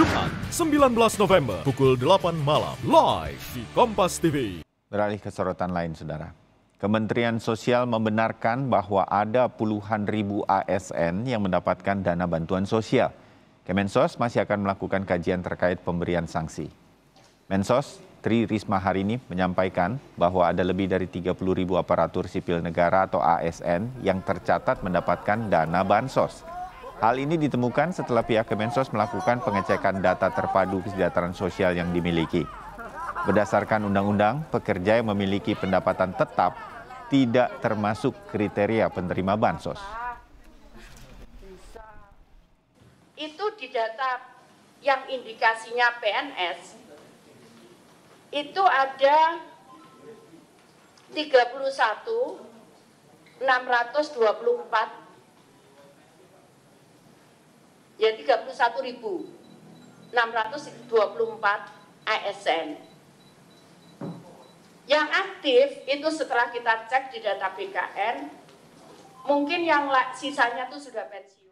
Jumat 19 November pukul 8 malam live di Kompas TV. Beralih ke sorotan lain, Saudara. Kementerian Sosial membenarkan bahwa ada puluhan ribu ASN yang mendapatkan dana bantuan sosial. Kemensos masih akan melakukan kajian terkait pemberian sanksi. Mensos Tri Risma hari ini menyampaikan bahwa ada lebih dari 30 ribu aparatur sipil negara atau ASN yang tercatat mendapatkan dana bansos. Hal ini ditemukan setelah pihak Kemensos melakukan pengecekan data terpadu kesejahteraan sosial yang dimiliki. Berdasarkan undang-undang, pekerja yang memiliki pendapatan tetap tidak termasuk kriteria penerima bansos. Itu di data yang indikasinya PNS, itu ada 31 624 ya 31.624 ASN. Yang aktif itu setelah kita cek di data BKN, mungkin yang sisanya itu sudah pensiun.